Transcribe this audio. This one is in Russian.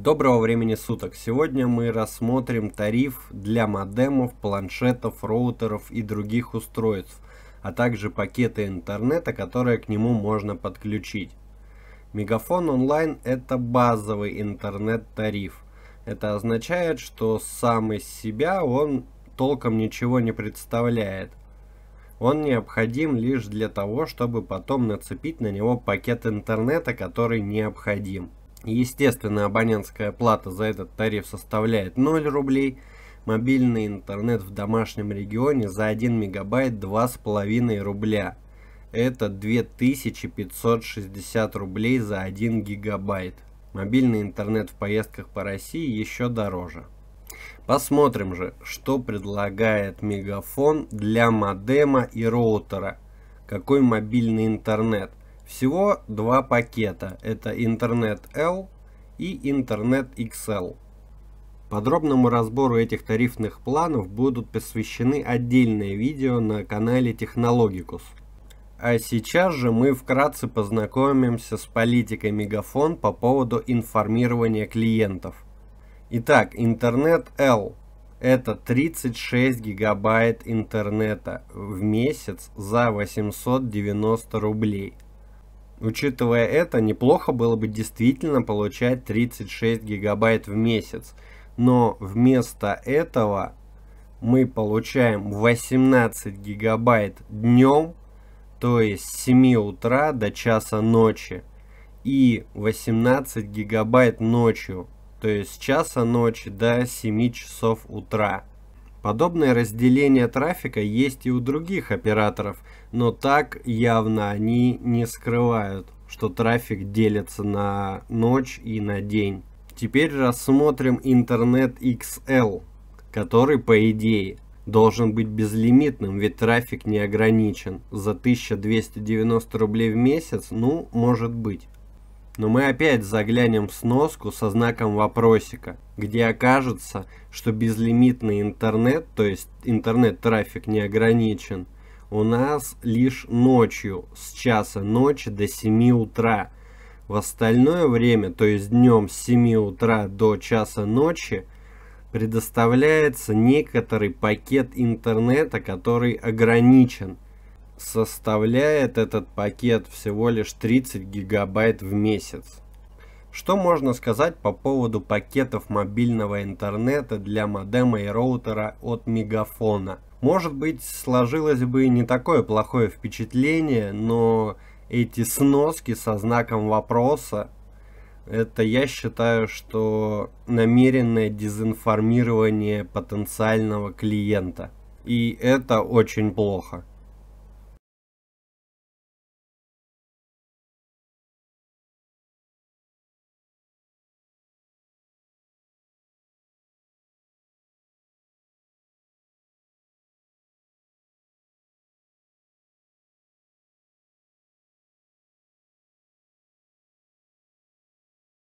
Доброго времени суток! Сегодня мы рассмотрим тариф для модемов, планшетов, роутеров и других устройств, а также пакеты интернета, которые к нему можно подключить. Мегафон онлайн это базовый интернет-тариф. Это означает, что сам из себя он толком ничего не представляет. Он необходим лишь для того, чтобы потом нацепить на него пакет интернета, который необходим. Естественно, абонентская плата за этот тариф составляет 0 рублей. Мобильный интернет в домашнем регионе за 1 мегабайт 2,5 рубля. Это 2560 рублей за 1 гигабайт. Мобильный интернет в поездках по России еще дороже. Посмотрим же, что предлагает Мегафон для модема и роутера. Какой мобильный интернет? Всего два пакета. Это интернет L и интернет XL. Подробному разбору этих тарифных планов будут посвящены отдельные видео на канале Технологикус. А сейчас же мы вкратце познакомимся с политикой Мегафон по поводу информирования клиентов. Итак, интернет L – это 36 гигабайт интернета в месяц за 890 рублей – Учитывая это, неплохо было бы действительно получать 36 гигабайт в месяц. Но вместо этого мы получаем 18 гигабайт днем, то есть с 7 утра до часа ночи. И 18 гигабайт ночью, то есть с часа ночи до 7 часов утра. Подобное разделение трафика есть и у других операторов, но так явно они не скрывают, что трафик делится на ночь и на день. Теперь рассмотрим интернет XL, который, по идее, должен быть безлимитным, ведь трафик не ограничен. За 1290 рублей в месяц, ну, может быть. Но мы опять заглянем в сноску со знаком вопросика, где окажется, что безлимитный интернет, то есть интернет-трафик не ограничен, у нас лишь ночью, с часа ночи до 7 утра. В остальное время, то есть днем с 7 утра до часа ночи, предоставляется некоторый пакет интернета, который ограничен – составляет этот пакет всего лишь 30 гигабайт в месяц. Что можно сказать по поводу пакетов мобильного интернета для модема и роутера от Мегафона? Может быть, сложилось бы не такое плохое впечатление, но эти сноски со знаком вопроса, это я считаю, что намеренное дезинформирование потенциального клиента. И это очень плохо.